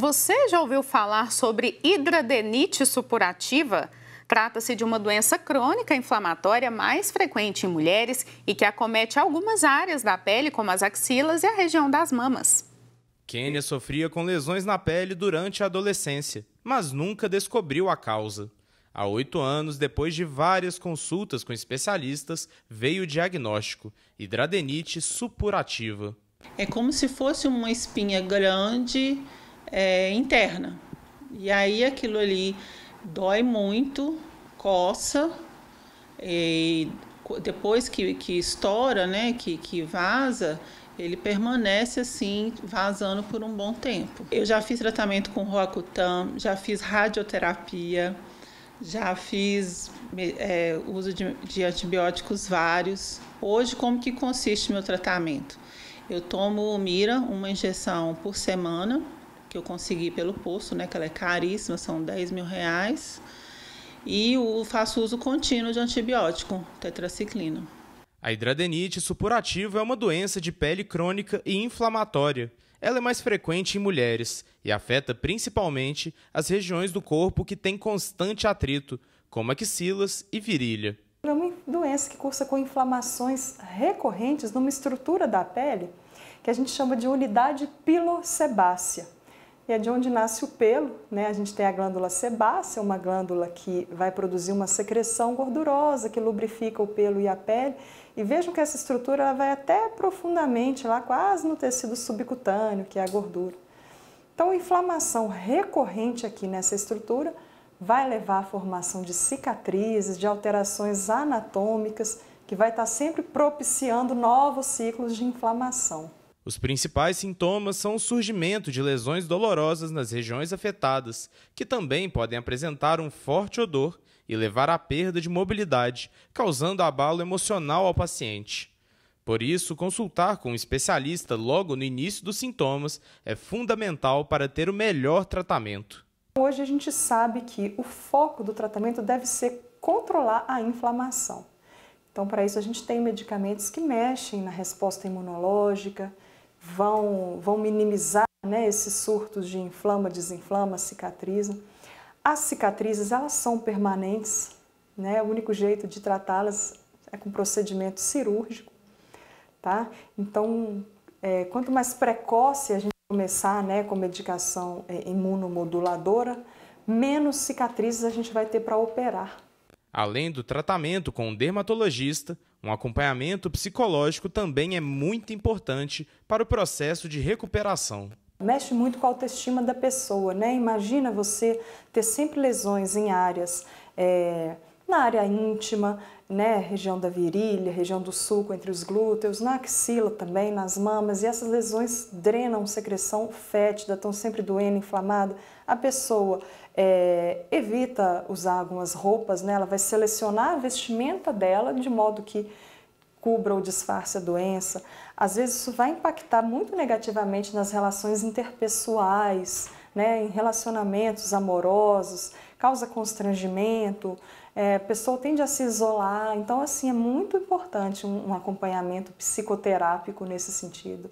Você já ouviu falar sobre hidradenite supurativa? Trata-se de uma doença crônica inflamatória mais frequente em mulheres e que acomete algumas áreas da pele, como as axilas e a região das mamas. Kênia sofria com lesões na pele durante a adolescência, mas nunca descobriu a causa. Há oito anos, depois de várias consultas com especialistas, veio o diagnóstico: hidradenite supurativa. É como se fosse uma espinha grande é, interna. E aí aquilo ali dói muito, coça, e depois que, que estoura, né, que, que vaza, ele permanece assim, vazando por um bom tempo. Eu já fiz tratamento com Roacutan, já fiz radioterapia, já fiz é, uso de, de antibióticos vários. Hoje, como que consiste meu tratamento? Eu tomo Mira, uma injeção por semana, que eu consegui pelo posto, né? Que ela é caríssima, são 10 mil reais. E o, faço uso contínuo de antibiótico, tetraciclina. A hidradenite supurativa é uma doença de pele crônica e inflamatória. Ela é mais frequente em mulheres e afeta principalmente as regiões do corpo que têm constante atrito, como axilas e virilha. É uma doença que cursa com inflamações recorrentes numa estrutura da pele que a gente chama de unidade pilosebácea e é de onde nasce o pelo. Né? A gente tem a glândula sebácea, uma glândula que vai produzir uma secreção gordurosa que lubrifica o pelo e a pele. E vejam que essa estrutura ela vai até profundamente, lá quase no tecido subcutâneo, que é a gordura. Então, inflamação recorrente aqui nessa estrutura vai levar à formação de cicatrizes, de alterações anatômicas, que vai estar sempre propiciando novos ciclos de inflamação. Os principais sintomas são o surgimento de lesões dolorosas nas regiões afetadas, que também podem apresentar um forte odor e levar à perda de mobilidade, causando abalo emocional ao paciente. Por isso, consultar com um especialista logo no início dos sintomas é fundamental para ter o melhor tratamento. Hoje a gente sabe que o foco do tratamento deve ser controlar a inflamação. Então, para isso, a gente tem medicamentos que mexem na resposta imunológica, vão, vão minimizar né, esses surtos de inflama, desinflama, cicatriza. As cicatrizes, elas são permanentes, né? O único jeito de tratá-las é com procedimento cirúrgico, tá? Então, é, quanto mais precoce a gente começar né, com medicação é, imunomoduladora, menos cicatrizes a gente vai ter para operar. Além do tratamento com um dermatologista, um acompanhamento psicológico também é muito importante para o processo de recuperação. Mexe muito com a autoestima da pessoa, né? Imagina você ter sempre lesões em áreas. É na área íntima, né, região da virilha, região do sulco entre os glúteos, na axila também, nas mamas, e essas lesões drenam secreção fétida, estão sempre doendo, inflamada. A pessoa é, evita usar algumas roupas, né, ela vai selecionar a vestimenta dela de modo que cubra ou disfarce a doença. Às vezes isso vai impactar muito negativamente nas relações interpessoais, né, em relacionamentos amorosos, causa constrangimento, é, a pessoa tende a se isolar. Então, assim, é muito importante um, um acompanhamento psicoterápico nesse sentido.